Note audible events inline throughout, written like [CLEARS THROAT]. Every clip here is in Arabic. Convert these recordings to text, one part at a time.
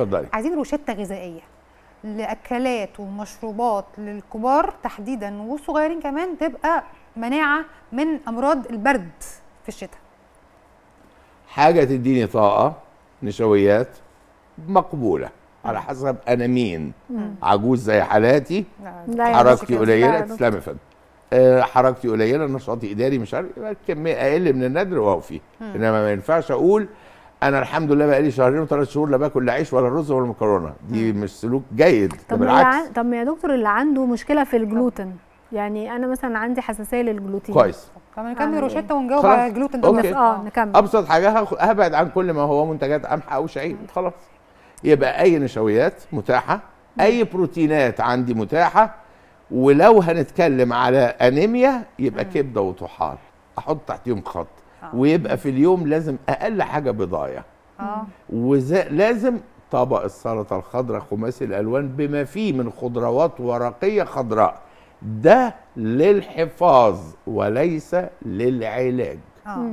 اتفضلي عايزين روشته غذائيه لاكلات ومشروبات للكبار تحديدا والصغيرين كمان تبقى مناعه من امراض البرد في الشتاء حاجه تديني طاقه نشويات مقبوله على حسب انا مين مم. عجوز زي حالاتي حركتي قليله تسلمي فندم آه، حركتي قليله نشاطي اداري مش عارف كميه اقل من النادر واوفي انما ما ينفعش اقول انا الحمد لله بقالي شهرين وثلاث شهور لا باكل لا عيش ولا رز ولا مكرونه دي مش سلوك جيد طب بالعكس طب يا دكتور اللي عنده مشكله في الجلوتين يعني انا مثلا عندي حساسيه للجلوتين كويس طب نكمل روشته ونجاوب على الجلوتين ده اه نكمل ابسط حاجه هبعد عن كل ما هو منتجات قمح او شعير خلاص يبقى اي نشويات متاحه اي بروتينات عندي متاحه ولو هنتكلم على انيميا يبقى كبده وطحال احط تحتيهم خط آه. ويبقى في اليوم لازم اقل حاجه بضايع اه ولازم طبق السلطه الخضراء خماسي الالوان بما فيه من خضروات ورقيه خضراء ده للحفاظ وليس للعلاج آه.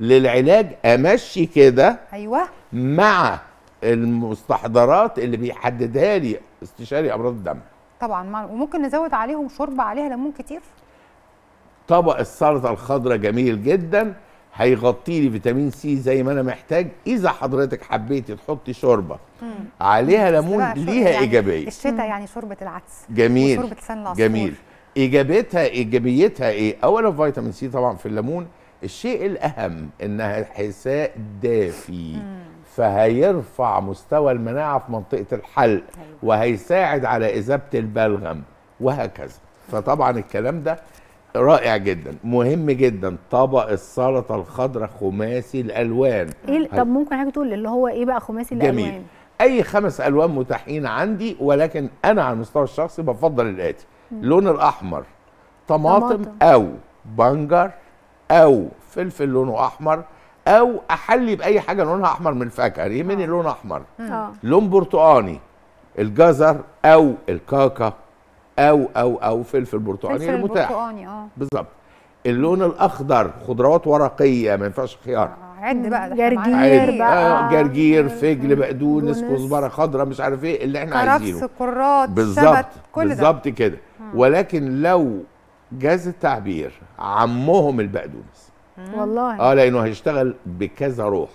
للعلاج امشي كده ايوه مع المستحضرات اللي بيحددها لي استشاري امراض الدم طبعا وممكن نزود عليهم شوربه عليها ليمون كتير طبق السلطه الخضراء جميل جدا هيغطي لي فيتامين سي زي ما انا محتاج اذا حضرتك حبيتي تحطي شوربه مم. عليها ليمون ليها يعني ايجابيه الشتاء يعني شوربه العدس جميل وشوربه لسان العصفور جميل ايجابيتها ايجابيتها ايه اولا فيتامين سي طبعا في الليمون الشيء الاهم انها حساء دافي مم. فهيرفع مستوى المناعه في منطقه الحلق أيوة. وهيساعد على اذابه البلغم وهكذا فطبعا الكلام ده رائع جدا مهم جدا طبق السلطه الخضراء خماسي الالوان ايه طب ممكن حاجه تقول اللي هو ايه بقى خماسي جميل. الالوان جميل اي خمس الوان متاحين عندي ولكن انا على المستوى الشخصي بفضل الاتي اللون الاحمر طماطم, طماطم او بنجر او فلفل لونه احمر او احلي باي حاجه لونها احمر من الفاكهه ليه من آه. لون احمر آه. لون برتقاني الجزر او الكاكا او او او فلفل برتقاني فلفل المتاح برتقاني اه بالظبط اللون الاخضر خضروات ورقيه ما ينفعش خيار آه، عد بقى جرجير بقى آه، آه، جرجير فجل بقدونس كزبره خضراء مش عارف ايه اللي احنا عايزينه كرات بالظبط كل بالظبط كده ولكن لو جاز التعبير عمهم البقدونس والله اه لانه هيشتغل بكذا روح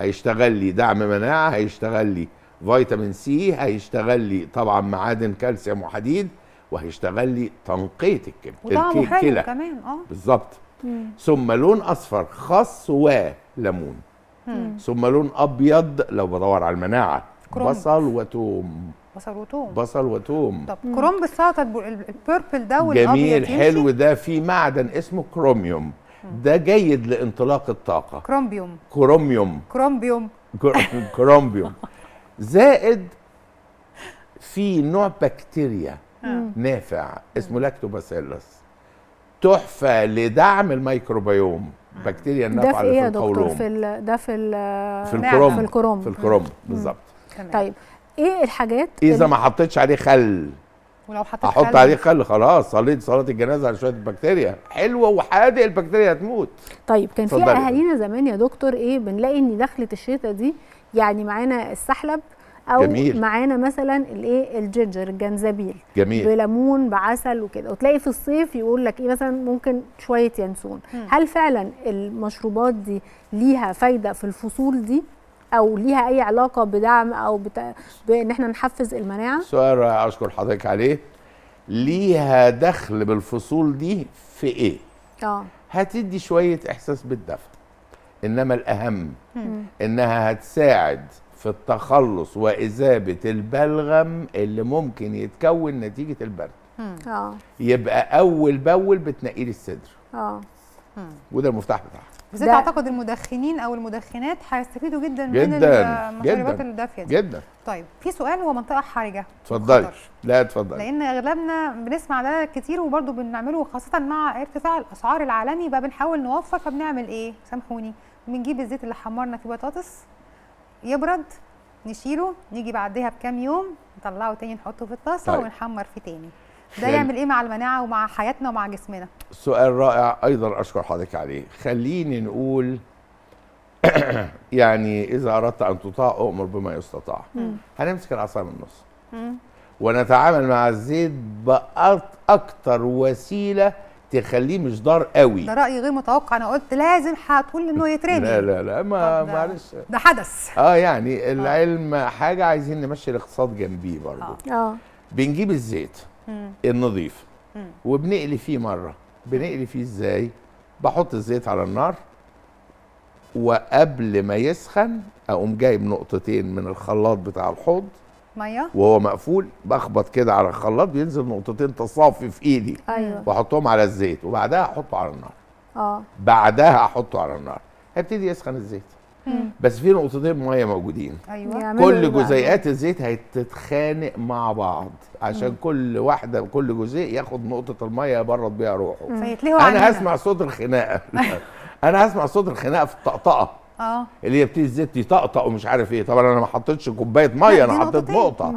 هيشتغل لي دعم مناعه هيشتغل لي فيتامين سي هيشتغل لي طبعا معادن كالسيوم وحديد وهيشتغل لي تنقيه الكلى كمان اه بالظبط ثم لون اصفر خس وليمون ثم لون ابيض لو بدور على المناعه كروم. بصل وتوم بصل وتوم بصل وتوم طب مم. كرومب البيربل ده والابيض جميل حلو ده في معدن اسمه كروميوم ده جيد لانطلاق الطاقه كرومبيوم كروميوم كرومبيوم كرومبيوم زائد في نوع بكتيريا آه. نافع اسمه لاكتوباسيلس تحفه لدعم الميكروبيوم آه. بكتيريا النافعه اللي في إيه القولون ده في ده في ال في نعم، الكروم في الكروم في الكروم بالظبط طيب ايه الحاجات إيه اذا ما حطيتش عليه خل ولو حطيت احط خل. عليه خل خلاص صليت صلاه الجنازه على شويه بكتيريا حلوه وحادق البكتيريا هتموت طيب كان في اهالينا زمان يا دكتور ايه بنلاقي ان دخله الشتاء دي يعني معانا السحلب او معانا مثلا الايه الجنجر الجنزبيل جميل بليمون بعسل وكده وتلاقي في الصيف يقول لك ايه مثلا ممكن شويه ينسون م. هل فعلا المشروبات دي ليها فايده في الفصول دي او ليها اي علاقه بدعم او بتا... بان احنا نحفز المناعه سؤال اشكر حضرتك عليه ليها دخل بالفصول دي في ايه اه هتدي شويه احساس بالدفء انما الاهم انها هتساعد في التخلص واذابه البلغم اللي ممكن يتكون نتيجه البرد آه. يبقى اول باول بتنقي لي الصدر اه وده المفتاح بتاعها بس انت اعتقد المدخنين او المدخنات هيستفيدوا جدا, جداً من المشروبات الدافيه دي جدا طيب في سؤال هو منطقه حرجه اتفضلي لا اتفضلي لان اغلبنا بنسمع ده كتير وبرضه بنعمله خاصه مع ارتفاع الاسعار العالمي بقى بنحاول نوفر فبنعمل ايه سامحوني بنجيب الزيت اللي حمرنا فيه بطاطس يبرد نشيله نيجي بعديها بكام يوم نطلعه تاني نحطه في الطاسه طيب. ونحمر فيه تاني ده خل... يعمل ايه مع المناعه ومع حياتنا ومع جسمنا سؤال رائع ايضا اشكر حضرتك عليه خليني نقول [CLEARS THROAT] يعني اذا اردت ان تطاع اؤمر بما يستطاع هنمسك العصا من النص ونتعامل مع الزيت باكثر وسيله تخليه مش دار قوي ده راي غير متوقع انا قلت لازم هتقول انه يترمي لا لا لا ما معلش ده حدث اه يعني آه. العلم آه. حاجه عايزين نمشي الاقتصاد جنبيه برضه اه, آه. بنجيب الزيت مم. النظيف مم. وبنقلي فيه مره بنقلي فيه ازاي بحط الزيت على النار وقبل ما يسخن اقوم جايب نقطتين من الخلاط بتاع الحوض ميه وهو مقفول بخبط كده على الخلاط بينزل نقطتين تصافي في ايدي ايوه واحطهم على الزيت وبعدها احطه على النار اه بعدها احطه على النار هيبتدي يسخن الزيت مم. بس في نقطتين ميه موجودين ايوه كل جزيئات الزيت هتتخانق مع بعض عشان مم. كل واحده كل جزيء ياخد نقطه الميه يبرد بيها روحه انا هسمع صوت الخناقه [LAUGHS] انا هسمع صوت الخناقه في الطقطقه اه اللي هي بتيجي الزيت يطقطق ومش عارف ايه طبعا انا ما حطيتش كوبايه ميه انا حطيت نقطه